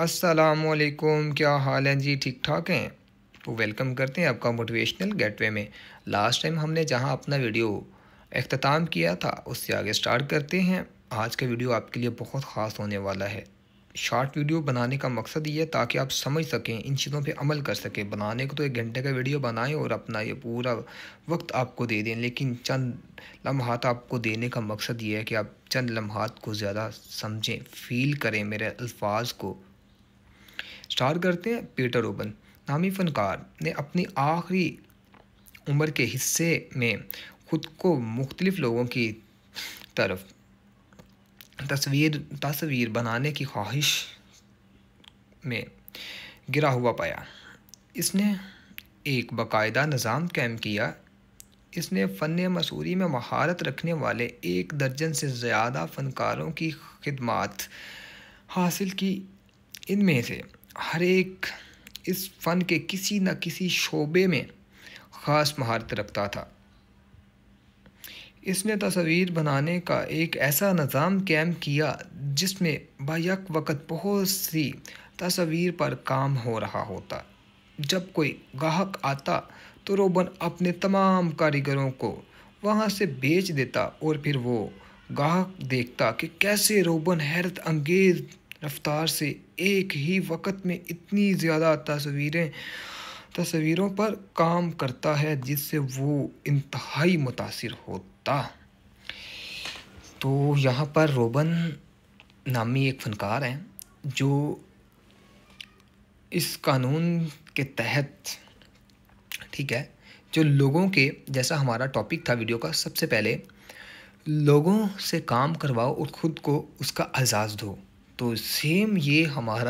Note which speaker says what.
Speaker 1: असलकुम क्या हाल है जी ठीक ठाक हैं तो वेलकम करते हैं आपका मोटिवेशनल गेटवे में लास्ट टाइम हमने जहां अपना वीडियो अख्ताम किया था उससे आगे स्टार्ट करते हैं आज का वीडियो आपके लिए बहुत ख़ास होने वाला है शॉर्ट वीडियो बनाने का मकसद ये है ताकि आप समझ सकें इन चीज़ों पे अमल कर सकें बनाने को तो एक घंटे का वीडियो बनाएं और अपना ये पूरा वक्त आपको दे दें लेकिन चंद लम्हात आपको देने का मकसद ये है कि आप चंद लम्हात को ज़्यादा समझें फील करें मेरे अल्फाज को स्टार करते हैं पीटर ओबन नामी फनकार ने अपनी आखिरी उम्र के हिस्से में खुद को मुख्तलिफ लोगों की तरफ तस्वीर तस्वीर बनाने की ख्वाहिश में गिरा हुआ पाया इसने एक बाकायदा निज़ाम कैम किया इसने फ़न मसूरी में महारत रखने वाले एक दर्जन से ज़्यादा फ़नकारों की खदमात हासिल की इनमें से हर एक इस फ़न के किसी न किसी शोबे में ख़ास महारत रखता था इसने तस्वीर बनाने का एक ऐसा निज़ाम कैम किया जिसमें बक वक़्त बहुत सी तस्वीर पर काम हो रहा होता जब कोई गाहक आता तो रोबन अपने तमाम कारीगरों को वहाँ से बेच देता और फिर वो गाहक देखता कि कैसे रोबन हैरत अंगेज रफ्तार से एक ही वक्त में इतनी ज़्यादा तस्वीरें तस्वीरों पर काम करता है जिससे वो इंतहाई मुतासर होता तो यहाँ पर रोबन नामी एक फनकार हैं जो इस कानून के तहत ठीक है जो लोगों के जैसा हमारा टॉपिक था वीडियो का सबसे पहले लोगों से काम करवाओ और ख़ुद को उसका एजाज़ दो तो सेम ये हमारा